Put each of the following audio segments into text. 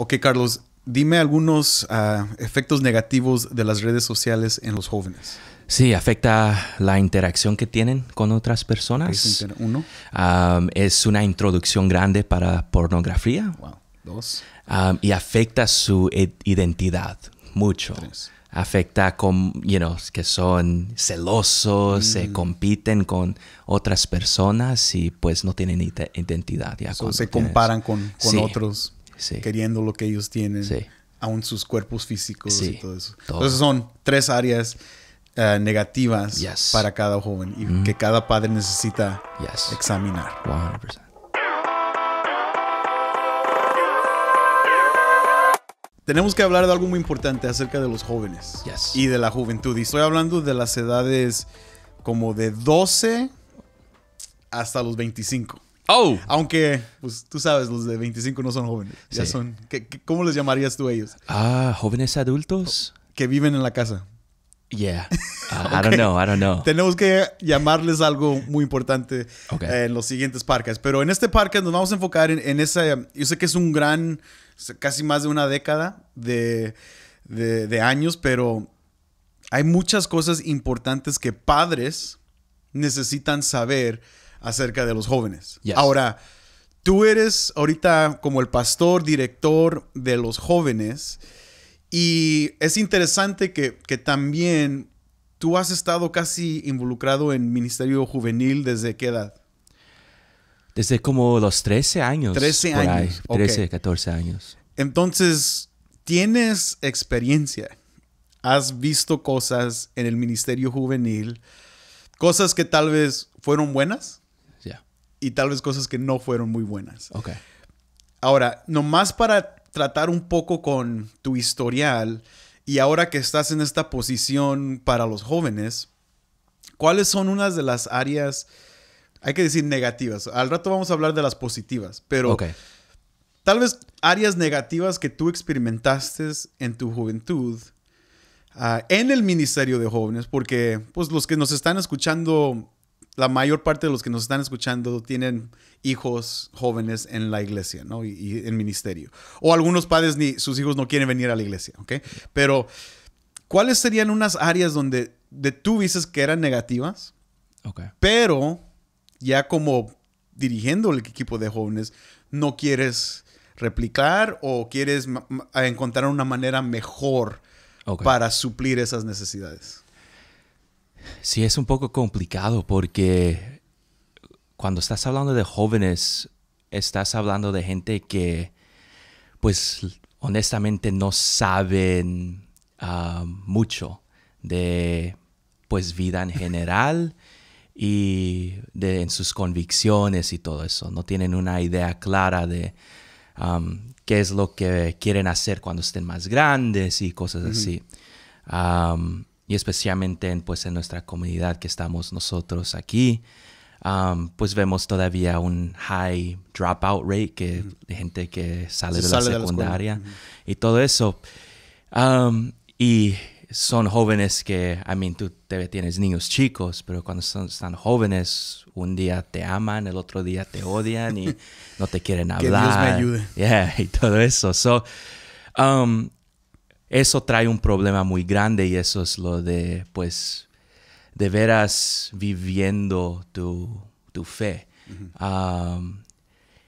Ok, Carlos, dime algunos ah, efectos negativos de las redes sociales en los jóvenes. Sí, afecta la interacción que tienen con otras personas. Es, uno. es una introducción grande para pornografía. Wow. Dos. y afecta su identidad mucho. Tres. Afecta con, que son celosos, se mm. compiten con otras personas y pues no tienen identidad. Ya se comparan con, otros queriendo lo que ellos tienen, aún sus cuerpos físicos y todo eso. Entonces son tres áreas eh, negativas para cada joven y mm-hmm. que cada padre necesita examinar. Tenemos que hablar de algo muy importante acerca de los jóvenes y de la juventud. Y estoy hablando de las edades como de 12 hasta los 25. Oh. Aunque, pues tú sabes, los de 25 no son jóvenes. Ya son. cómo les llamarías tú a ellos? Ah, jóvenes adultos. Oh, que viven en la casa. Yeah. Ah, I don't know, I don't know. Tenemos que llamarles algo muy importante eh, en los siguientes parques. Pero en este parque nos vamos a enfocar en, esa. Yo sé que es un gran. casi más de una década de, de, de años, pero hay muchas cosas importantes que padres necesitan saber acerca de los jóvenes. Ahora, tú eres ahorita como el pastor, director de los jóvenes, y es interesante que, también tú has estado casi involucrado en ministerio juvenil desde qué edad? Desde como los 13 años. 13 años. 13, 14 años. Entonces, tienes experiencia. Has visto cosas en el ministerio juvenil, cosas que tal vez fueron buenas, y tal vez cosas que no fueron muy buenas. Ok. Ahora, nomás para tratar un poco con tu historial y ahora que estás en esta posición para los jóvenes, ¿cuáles son unas de las áreas, hay que decir negativas? Al rato vamos a hablar de las positivas, pero tal vez áreas negativas que tú experimentaste en tu juventud. Ah, en el Ministerio de Jóvenes, porque pues los que nos están escuchando la mayor parte de los que nos están escuchando tienen hijos jóvenes en la iglesia, ¿no? Y, en en ministerio. O algunos padres ni sus hijos no quieren venir a la iglesia, ¿ok? Pero, ¿cuáles serían unas áreas donde de tú dices que eran negativas? Pero ya como dirigiendo el equipo de jóvenes, no quieres replicar o quieres encontrar una manera mejor para suplir esas necesidades. Sí, es un poco complicado porque cuando estás hablando de jóvenes, estás hablando de gente que, pues, honestamente no saben ah, mucho de, pues, vida en general y de en sus convicciones y todo eso. No tienen una idea clara de qué es lo que quieren hacer cuando estén más grandes y cosas así y especialmente en, pues, en nuestra comunidad que estamos nosotros aquí, pues vemos todavía un high dropout rate que de gente que sale, de, la secundaria y todo eso. y son jóvenes que, I mean, tú te, tienes niños chicos, pero cuando son, están jóvenes, un día te aman, el otro día te odian y no te quieren hablar. Dios me ayude. Yeah, y todo eso. So, eso trae un problema muy grande y eso es lo de, pues, de veras viviendo tu, fe.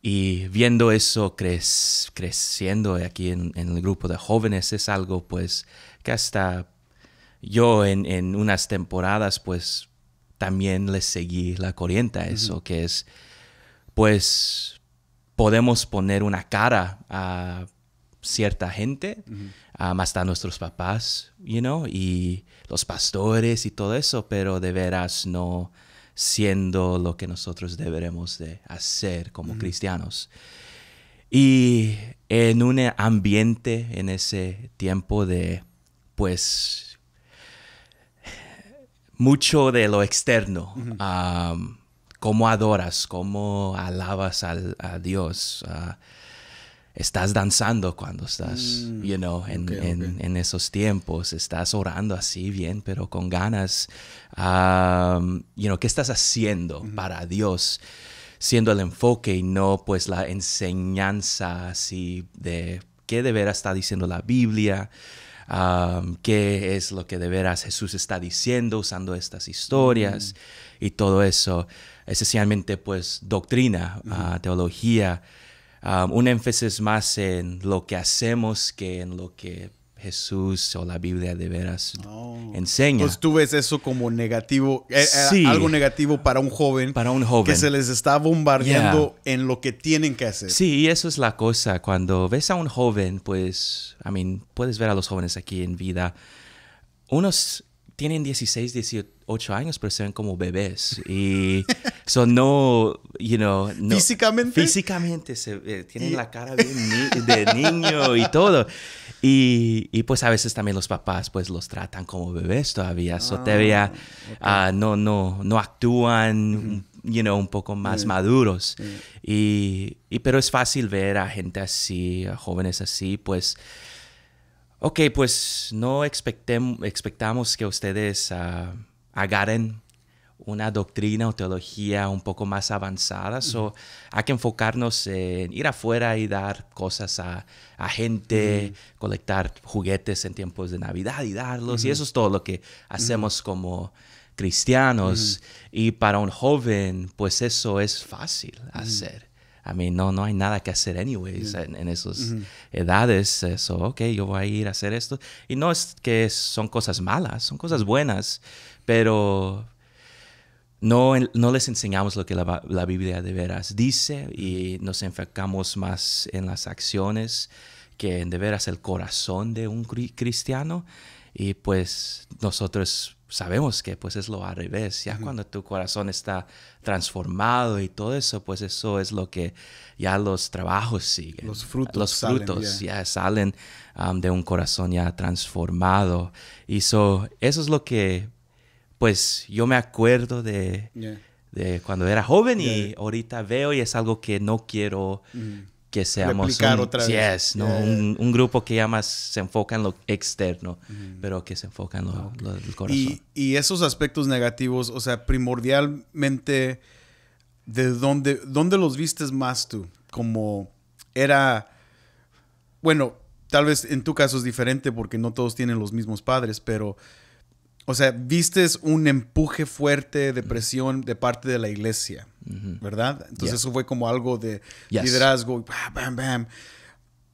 y viendo eso creciendo aquí en, el grupo de jóvenes es algo, pues, que hasta yo en, unas temporadas, pues, también le seguí la corriente eso, que es, pues, podemos poner una cara a cierta gente, um, hasta nuestros papás, you know, y los pastores y todo eso, pero de veras no siendo lo que nosotros deberemos de hacer como cristianos. Y en un ambiente en ese tiempo de, pues, mucho de lo externo, um, cómo adoras, cómo alabas a Dios. Uh, estás danzando cuando estás, mm. you know, en, esos tiempos, estás orando así bien, pero con ganas, um, you know, ¿qué estás haciendo para Dios? Siendo el enfoque y no pues la enseñanza así de qué de veras está diciendo la Biblia, um, qué es lo que de veras Jesús está diciendo usando estas historias mm. y todo eso, esencialmente pues doctrina, ah, teología. Um, un énfasis más en lo que hacemos que en lo que Jesús o la Biblia de veras oh. enseña. Pues tú ves eso como negativo, eh, eh, algo negativo para un joven. Que se les está bombardeando en lo que tienen que hacer. Sí, eso es la cosa. Cuando ves a un joven, pues, I mean, puedes ver a los jóvenes aquí en vida. Unos tienen 16, 18 ocho años, pero se ven como bebés. Y son no, you know, Físicamente. Físicamente, se, eh, tienen la cara de niño y todo. Y, pues a veces también los papás pues los tratan como bebés todavía. so ah, todavía ah, no, no, no actúan. You know, un poco más mm. maduros. Mm. Y, pero es fácil ver a gente así, a jóvenes así, pues, ok, pues no expectemos, expectamos que ustedes ah, agarren una doctrina o teología un poco más avanzada. o hay que enfocarnos en ir afuera y dar cosas a, gente, colectar juguetes en tiempos de Navidad y darlos. Y eso es todo lo que hacemos como cristianos. Y para un joven, pues eso es fácil hacer a mí no, no hay nada que hacer anyways en, en, esas mm-hmm. edades. Eso, ok, yo voy a ir a hacer esto. Y no es que son cosas malas, son cosas buenas, pero no, no les enseñamos lo que la, la, Biblia de veras dice y mm-hmm. nos enfocamos más en las acciones que en de veras el corazón de un cristiano. Y pues nosotros sabemos que pues es lo al revés. Ya cuando tu corazón está transformado y todo eso, pues eso es lo que ya los trabajos siguen. Los frutos. Los frutos ya salen de un corazón ya transformado. Y eso es lo que pues yo me acuerdo de... cuando era joven y ahorita veo y es algo que no quiero que seamos un, otra un, grupo que ya más se enfoca en lo externo, pero que se enfoca en lo, del corazón. Y, esos aspectos negativos, o sea, primordialmente, ¿de dónde, dónde los vistes más tú? Como era, bueno, tal vez en tu caso es diferente porque no todos tienen los mismos padres, pero, o sea, vistes un empuje fuerte de mm. presión de parte de la iglesia ¿verdad? Entonces eso fue como algo de liderazgo, bam, bam, bam.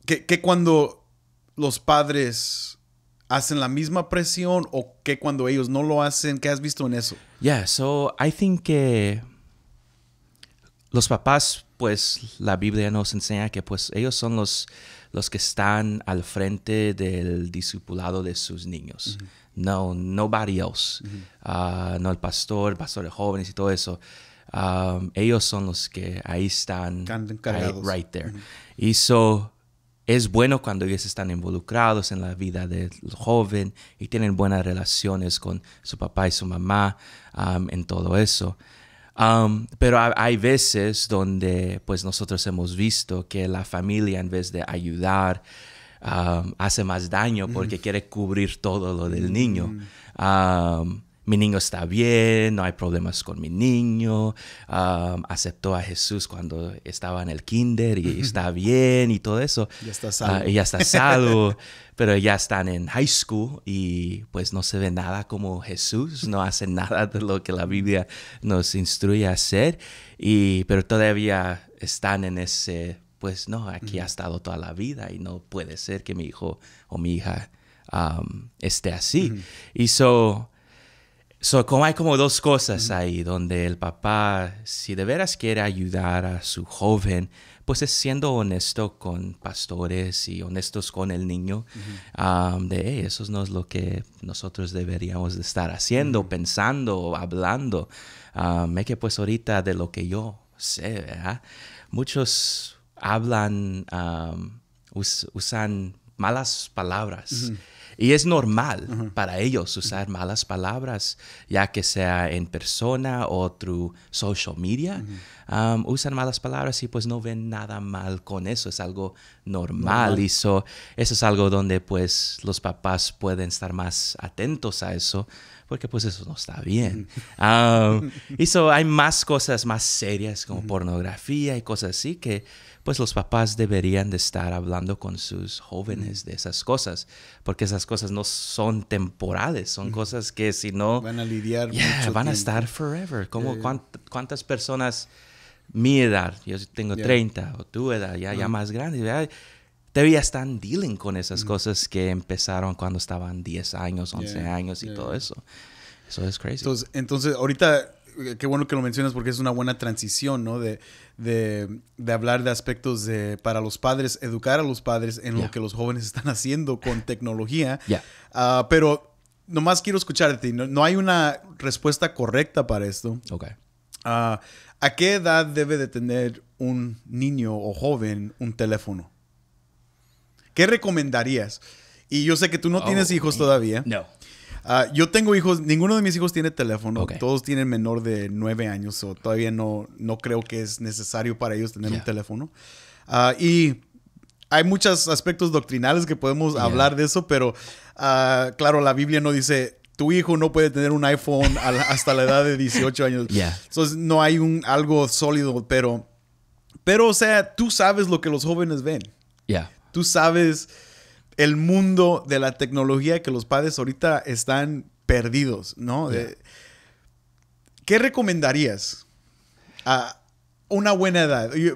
Que, cuando los padres hacen la misma presión o que cuando ellos no lo hacen, ¿qué has visto en eso? Yeah, so I think que los papás, pues la Biblia nos enseña que pues ellos son los, los que están al frente del discipulado de sus niños. No, nobody else. Ah, no el pastor, el pastor de jóvenes y todo eso. Um, ellos son los que ahí están, right there. Y eso es bueno cuando ellos están involucrados en la vida del joven y tienen buenas relaciones con su papá y su mamá um, en todo eso. Um, pero hay veces donde pues nosotros hemos visto que la familia en vez de ayudar hace más daño porque quiere cubrir todo lo del mm, niño. Mm mi niño está bien, no hay problemas con mi niño, aceptó a Jesús cuando estaba en el kinder y está bien y todo eso. Ya está ah, salvo. ya está salvo, pero ya están en high school y pues no se ve nada como Jesús, no hacen nada de lo que la Biblia nos instruye a hacer, y, pero todavía están en ese, pues no, aquí ha estado toda la vida y no puede ser que mi hijo o mi hija esté así. Y so como hay como dos cosas ahí, donde el papá, si de veras quiere ayudar a su joven, pues es siendo honesto con pastores y honestos con el niño, de eso no es lo que nosotros deberíamos de estar haciendo, pensando, hablando. me que pues ahorita de lo que yo sé, muchos hablan, usan malas palabras. Y es normal para ellos usar malas palabras, ya que sea en persona o through social media. Um, usan malas palabras y pues no ven nada mal con eso. Es algo normal. Y eso es algo donde pues los papás pueden estar más atentos a eso porque pues eso no está bien. Um, y eso hay más cosas más serias como pornografía y cosas así que pues los papás deberían de estar hablando con sus jóvenes mm. de esas cosas, porque esas cosas no son temporales, son mm. cosas que si no... Van a lidiar. Yeah, van a estar forever. Como cuántas personas, mi edad, yo tengo 30, o tu edad, ya, ya más grande, todavía están dealing con esas mm. cosas que empezaron cuando estaban 10 años, 11 años y todo eso. Eso es crazy. entonces, ahorita eh, qué bueno que lo mencionas porque es una buena transición, ¿no? De, hablar de aspectos de, para los padres, educar a los padres en lo que los jóvenes están haciendo con tecnología. Ah, pero nomás quiero escucharte, no, no hay una respuesta correcta para esto. Ok. Ah, ¿A qué edad debe de tener un niño o joven un teléfono? ¿Qué recomendarías? Y yo sé que tú no tienes oh, hijos eh, todavía. No. Ah, yo tengo hijos, ninguno de mis hijos tiene teléfono. Todos tienen menor de nueve años, o todavía no, no creo que es necesario para ellos tener un teléfono. Ah, y hay muchos aspectos doctrinales que podemos hablar de eso, pero ah, claro, la Biblia no dice tu hijo no puede tener un iPhone hasta la edad de 18 años. Entonces no hay un algo sólido, pero, pero o sea, tú sabes lo que los jóvenes ven. Tú sabes el mundo de la tecnología que los padres ahorita están perdidos, ¿no? ¿Qué recomendarías a una buena edad? Y,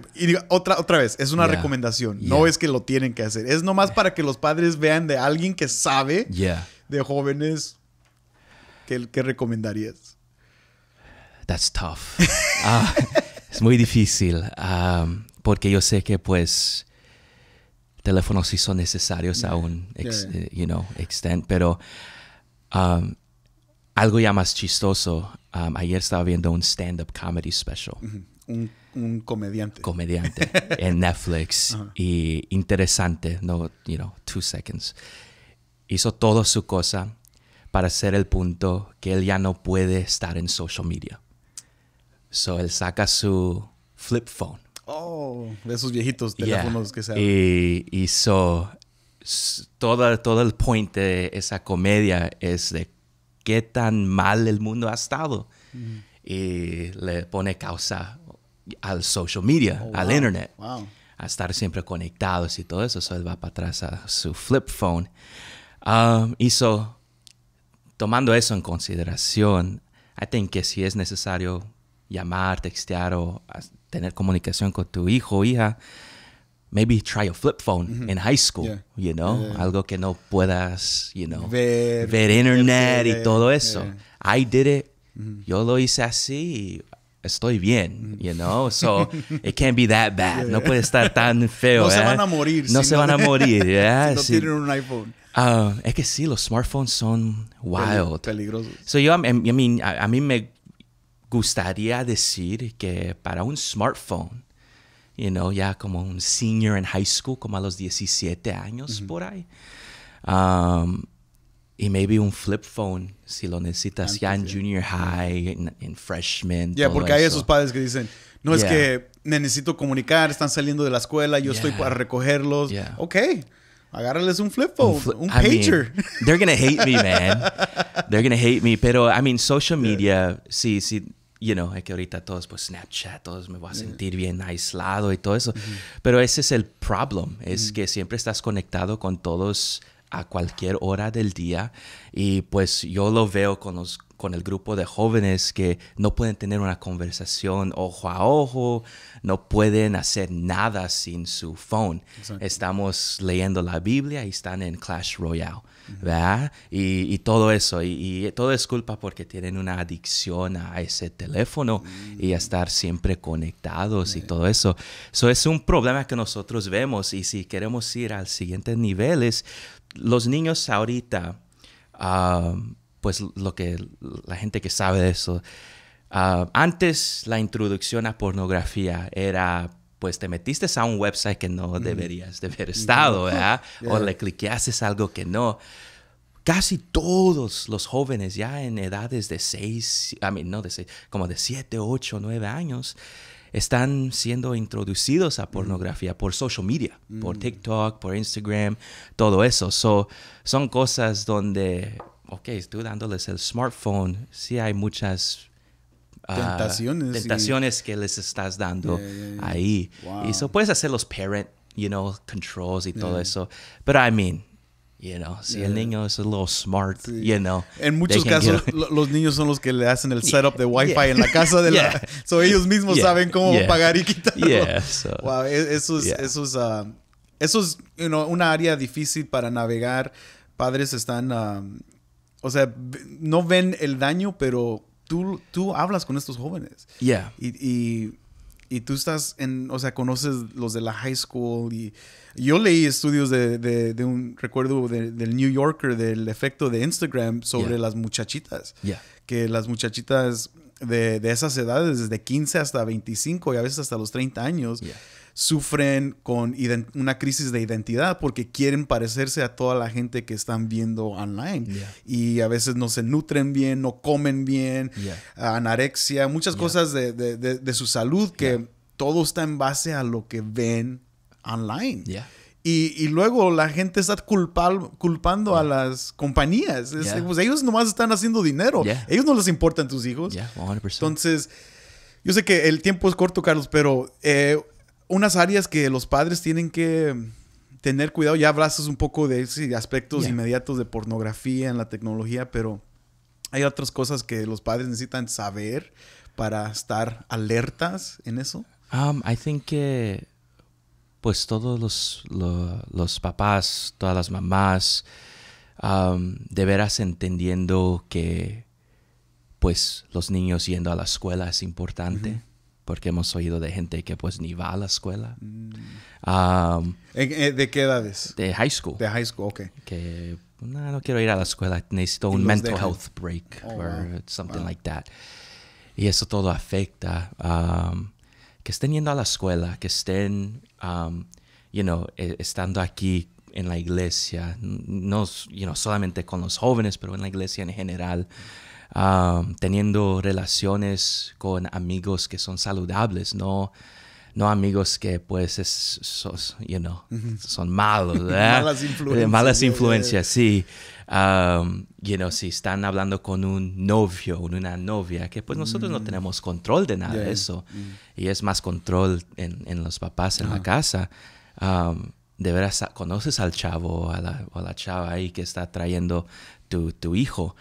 otra, otra vez, es una recomendación, no es que lo tienen que hacer, es nomás para que los padres vean de alguien que sabe de jóvenes, ¿qué, recomendarías? That's tough. Ah, es muy difícil, ah, porque yo sé que pues teléfonos sí son necesarios a un eh, you know, extent, pero um, algo ya más chistoso. Um, ayer estaba viendo un stand-up comedy special. un, comediante. Comediante en Netflix. Y interesante, no, you know, two seconds. Hizo toda su cosa para hacer el punto que él ya no puede estar en social media. So él saca su flip phone Oh, de esos viejitos teléfonos que se Y, hizo todo, todo el point de esa comedia es de qué tan mal el mundo ha estado. Y le pone causa al social media, oh, al internet. A estar siempre conectados y todo eso. eso él va para atrás a su flip phone. hizo um, y tomando eso en consideración, I think que si es necesario llamar, textear o tener comunicación con tu hijo o hija, maybe try a flip phone in high school, you know, algo que no puedas, you know, ver, internet y todo eso. I did it, yo lo hice así, estoy bien, you know, so it can't be that bad, no puede estar tan feo. no se van a morir. No se van a morir, no tienen un iPhone. Ah, es que sí, los smartphones son wild. peligrosos. So yo, I mean, a mí me gustaría decir que para un smartphone, you know, ya como un senior en high school, como a los 17 años por ahí, um, y maybe un flip phone si lo necesitas ya en junior high, en, freshman. Ya, porque hay esos padres que dicen, no es que necesito comunicar, están saliendo de la escuela, yo estoy para recogerlos. Ok. Agárrales un flip phone, un, pager. They're they're gonna hate me, man. they're gonna hate me. Pero, I mean, social media, sí, sí, you know, es que ahorita todos, pues Snapchat, todos me voy a sentir bien aislado y todo eso. Pero ese es el problem, es que siempre estás conectado con todos a cualquier hora del día y pues yo lo veo con los con el grupo de jóvenes que no pueden tener una conversación ojo a ojo, no pueden hacer nada sin su phone. Estamos leyendo la Biblia y están en Clash Royale, ¿verdad? Y, todo eso, y, todo es culpa porque tienen una adicción a ese teléfono y a estar siempre conectados y todo eso. Eso es un problema que nosotros vemos y si queremos ir al siguiente niveles, los niños ahorita... Ah, pues lo que la gente que sabe de eso. Ah, antes la introducción a pornografía era pues te metiste a un website que no mm. deberías de haber estado, ¿verdad? O le cliqueaste algo que no. Casi todos los jóvenes ya en edades de 6, a I mean, no de seis, como de 7, 8, nueve años, están siendo introducidos a mm. pornografía por social media, por mm. TikTok, por Instagram, todo eso. So, son cosas donde ok, estoy dándoles el smartphone, sí hay muchas ah, tentaciones, tentaciones que les estás dando ahí. Y eso puedes hacer los parent, you know, controls y todo eso. Pero I mean, You know, si el niño es a little smart, you know. En muchos casos, los niños son los que le hacen el setup de Wi-Fi en la casa de la. So ellos mismos saben cómo pagar y quitar. wow, e, eso es, eso ah, you know, una área difícil para navegar. Padres están ah, o sea, no ven el daño, pero tú, tú hablas con estos jóvenes. Y, y, tú estás en, o sea, conoces los de la high school. Y yo leí estudios de, un recuerdo del New Yorker, del efecto de Instagram sobre las muchachitas. Que las muchachitas de, esas edades, desde 15 hasta 25 y a veces hasta los 30 años, sufren con una crisis de identidad porque quieren parecerse a toda la gente que están viendo online. Y a veces no se nutren bien, no comen bien, anorexia, muchas cosas de, su salud que todo está en base a lo que ven online. Y, luego la gente está culpando a las compañías. pues, ellos nomás están haciendo dinero. Ellos no les importan tus hijos. Entonces, yo sé que el tiempo es corto, Carlos, pero eh, unas áreas que los padres tienen que tener cuidado. Ya hablas un poco de aspectos inmediatos de pornografía en la tecnología, pero hay otras cosas que los padres necesitan saber para estar alertas en eso. Um, I think que pues todos los, papás, todas las mamás, um, de veras entendiendo que pues los niños yendo a la escuela es importante porque hemos oído de gente que pues ni va a la escuela. Mm. Eh, ¿De qué edades? De high school. De high school, ok. Que no, no quiero ir a la escuela, necesito un mental health break o oh, or así. something like that. Y eso todo afecta. que estén yendo a la escuela, que estén, um, you know, e, estando aquí en la iglesia, no, you know, solamente con los jóvenes, pero en la iglesia en general teniendo relaciones con amigos que son saludables, no, no amigos que pues you know, son malos, malas eh, influencias. Malas influencias, sí. you know, si están hablando con un novio o una novia, que pues nosotros no mm. tenemos control de nada de eso. Mm. Y es más control en, los papás, en la ah. casa. Um, de veras conoces al chavo a la, o a la chava ahí que está trayendo tu, tu hijo,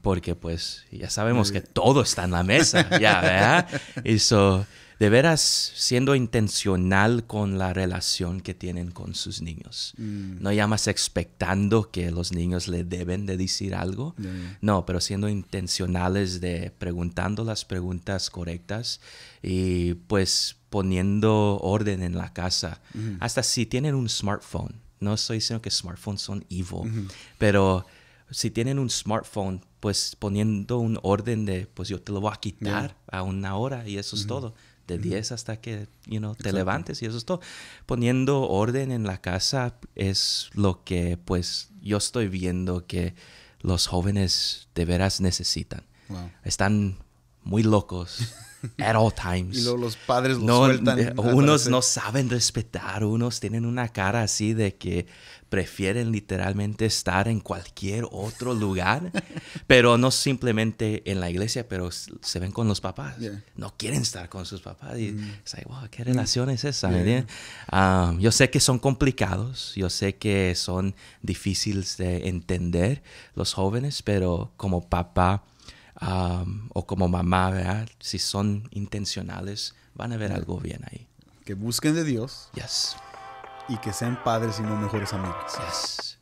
porque pues ya sabemos que todo está en la mesa, ya, ¿verdad? Y de veras siendo intencional con la relación que tienen con sus niños. Mm. No llamas expectando que los niños le deben de decir algo, no, pero siendo intencionales de preguntando las preguntas correctas y pues poniendo orden en la casa. Hasta si tienen un smartphone. No estoy diciendo que smartphones son evil, pero si tienen un smartphone, pues poniendo un orden de, pues yo te lo voy a quitar a una hora y eso es todo. De 10 hasta que you know, te levantes y eso es todo. Poniendo orden en la casa es lo que pues yo estoy viendo que los jóvenes de veras necesitan. Están muy locos at all times. y luego los padres los no, sueltan. Eh, unos no saben respetar, unos tienen una cara así de que prefieren literalmente estar en cualquier otro lugar, pero no simplemente en la iglesia, pero se ven con los papás. No quieren estar con sus papás. Y mm. wow, ¿qué relación es esa? ¿eh? Um, yo sé que son complicados, yo sé que son difíciles de entender los jóvenes, pero como papá, o como mamá, Si son intencionales, van a ver algo bien ahí. Que busquen de Dios. Yes. Y que sean padres y no mejores amigos. Yes.